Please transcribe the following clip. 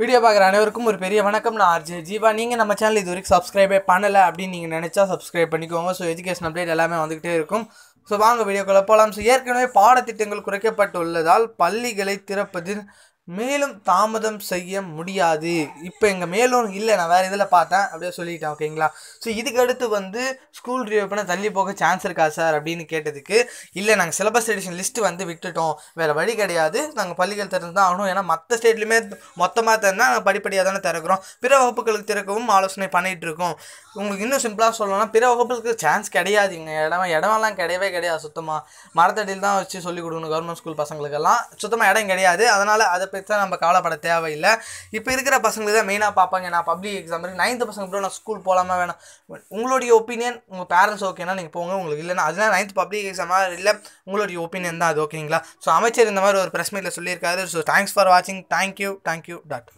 video பார்க்குற அனைவருக்கும் ஒரு பெரிய வணக்கம் நான் ஆர்ஜே ஜீவா நீங்கள் நம்ம சேனல் இது வரைக்கும் சப்ஸ்கிரைபே பண்ணலை அப்படின்னு நீங்கள் நினச்சா சப்ஸ்கிரைப் பண்ணிக்கோங்க ஸோ எஜுகேஷன் அப்டேட் எல்லாமே வந்துகிட்டே இருக்கும் ஸோ வாங்க வீடியோக்குள்ளே போகலாம் ஸோ ஏற்கனவே பாடத்திட்டங்கள் குறைக்கப்பட்டுள்ளதால் பள்ளிகளை திறப்பதில் மேலும் தாமதம் செய்ய முடியாது இப்போ எங்கள் மேலும் இல்லை நான் வேறு இதில் பார்த்தேன் அப்படியே சொல்லிட்டேன் ஓகேங்களா ஸோ இதுக்கடுத்து வந்து ஸ்கூல் ரீஓப்பனை தள்ளி போக சான்ஸ் இருக்கா சார் அப்படின்னு கேட்டதுக்கு இல்லை நாங்கள் சிலபஸ் எடிஷன் லிஸ்ட்டு வந்து விட்டுட்டோம் வேறு வழி கிடையாது நாங்கள் பள்ளிகள் திறந்து தான் ஆகணும் ஏன்னா மற்ற ஸ்டேட்லேயுமே மொத்தமாக திறந்தால் நாங்கள் படிப்படியாக தானே திறக்கிறோம் பிற வகுப்புகளுக்கு திறக்கவும் ஆலோசனை பண்ணிகிட்டு இருக்கோம் உங்களுக்கு இன்னும் சிம்பிளாக சொல்லணும்னா பிற வகுப்புகளுக்கு சான்ஸ் கிடையாது இங்கே இடம் இடமெல்லாம் கிடையவே கிடையாது சுத்தமாக மரத்தடியில் தான் வச்சு சொல்லிக் கொடுக்கணும் கவர்மெண்ட் ஸ்கூல் பசங்களுக்கெல்லாம் சுத்தமாக இடம் கிடையாது அதனால் அதை பெருசாக நம்ம கவலைப்பட தேவையில்லை இப்போ இருக்கிற பசங்களுக்கு தான் மெயினாக பார்ப்பாங்க நான் பப்ளிக் எக்ஸாம் இருக்குது நைன்த்து பசங்க கூட நான் ஸ்கூல் போகலாமா வேணாம் உங்களுடைய ஒப்பீனியன் உங்கள் பேரண்ட்ஸ் ஓகேனா நீங்கள் போங்க உங்களுக்கு இல்லைனா அதனால் நைன்த் பப்ளிக் எக்ஸாமாக இல்லை உங்களுடைய ஒப்பீனியன் தான் அது ஓகேங்களா ஸோ அமைச்சர் இந்த மாதிரி ஒரு ப்ரெஸ் மீட்டில் சொல்லியிருக்காரு ஸோ தேங்க்ஸ் ஃபார் வாட்சிங் தேங்க்யூ தேங்க்யூ டாட்